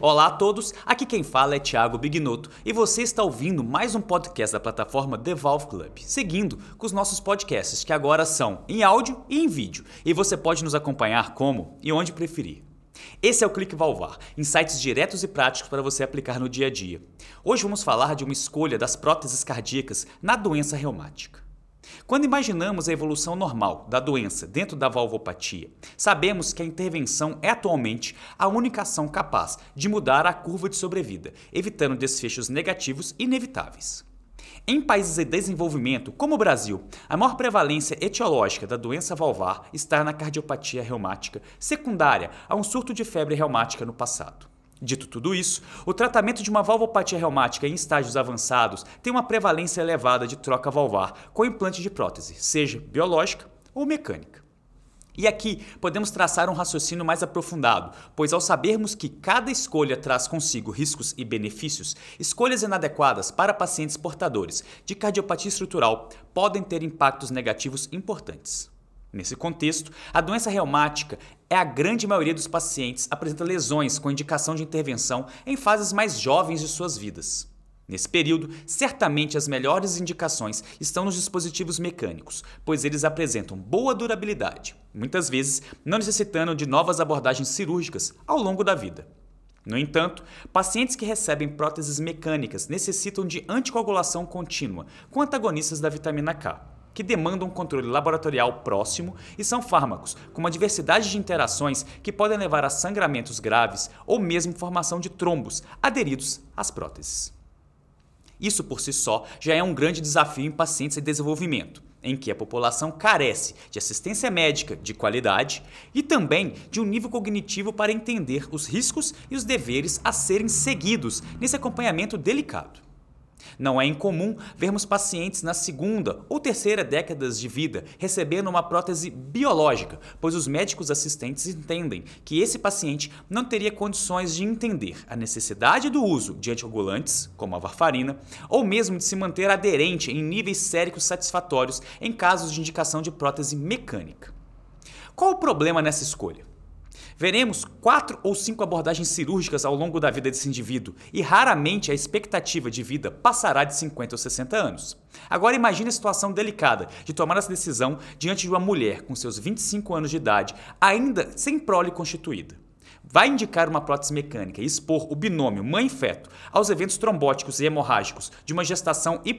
Olá a todos, aqui quem fala é Thiago Bignotto e você está ouvindo mais um podcast da plataforma The Valve Club, seguindo com os nossos podcasts que agora são em áudio e em vídeo, e você pode nos acompanhar como e onde preferir. Esse é o Clique Valvar, insights diretos e práticos para você aplicar no dia a dia. Hoje vamos falar de uma escolha das próteses cardíacas na doença reumática. Quando imaginamos a evolução normal da doença dentro da valvopatia, sabemos que a intervenção é atualmente a única ação capaz de mudar a curva de sobrevida, evitando desfechos negativos inevitáveis. Em países em de desenvolvimento, como o Brasil, a maior prevalência etiológica da doença valvar está na cardiopatia reumática, secundária a um surto de febre reumática no passado. Dito tudo isso, o tratamento de uma valvopatia reumática em estágios avançados tem uma prevalência elevada de troca valvar com implante de prótese, seja biológica ou mecânica. E aqui podemos traçar um raciocínio mais aprofundado, pois ao sabermos que cada escolha traz consigo riscos e benefícios, escolhas inadequadas para pacientes portadores de cardiopatia estrutural podem ter impactos negativos importantes. Nesse contexto, a doença reumática é a grande maioria dos pacientes apresenta lesões com indicação de intervenção em fases mais jovens de suas vidas. Nesse período, certamente as melhores indicações estão nos dispositivos mecânicos, pois eles apresentam boa durabilidade, muitas vezes não necessitando de novas abordagens cirúrgicas ao longo da vida. No entanto, pacientes que recebem próteses mecânicas necessitam de anticoagulação contínua com antagonistas da vitamina K que demandam um controle laboratorial próximo e são fármacos com uma diversidade de interações que podem levar a sangramentos graves ou mesmo formação de trombos aderidos às próteses. Isso por si só já é um grande desafio em pacientes em desenvolvimento, em que a população carece de assistência médica de qualidade e também de um nível cognitivo para entender os riscos e os deveres a serem seguidos nesse acompanhamento delicado. Não é incomum vermos pacientes na segunda ou terceira décadas de vida recebendo uma prótese biológica, pois os médicos assistentes entendem que esse paciente não teria condições de entender a necessidade do uso de anticoagulantes, como a varfarina, ou mesmo de se manter aderente em níveis séricos satisfatórios em casos de indicação de prótese mecânica. Qual o problema nessa escolha? Veremos quatro ou cinco abordagens cirúrgicas ao longo da vida desse indivíduo e raramente a expectativa de vida passará de 50 ou 60 anos. Agora imagine a situação delicada de tomar essa decisão diante de uma mulher com seus 25 anos de idade, ainda sem prole constituída vai indicar uma prótese mecânica e expor o binômio mãe-feto aos eventos trombóticos e hemorrágicos de uma gestação e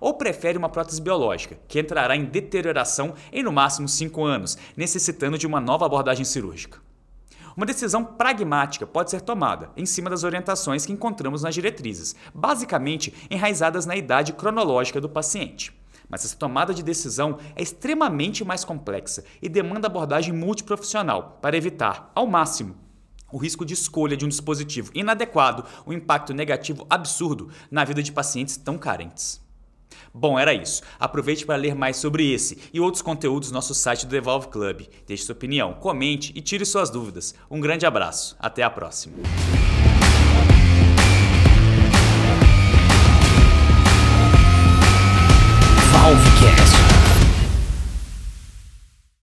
ou prefere uma prótese biológica, que entrará em deterioração em no máximo 5 anos, necessitando de uma nova abordagem cirúrgica. Uma decisão pragmática pode ser tomada em cima das orientações que encontramos nas diretrizes, basicamente enraizadas na idade cronológica do paciente. Mas essa tomada de decisão é extremamente mais complexa e demanda abordagem multiprofissional para evitar, ao máximo, o risco de escolha de um dispositivo inadequado, um impacto negativo absurdo na vida de pacientes tão carentes. Bom, era isso. Aproveite para ler mais sobre esse e outros conteúdos no nosso site do Evolve Club. Deixe sua opinião, comente e tire suas dúvidas. Um grande abraço. Até a próxima. podcast.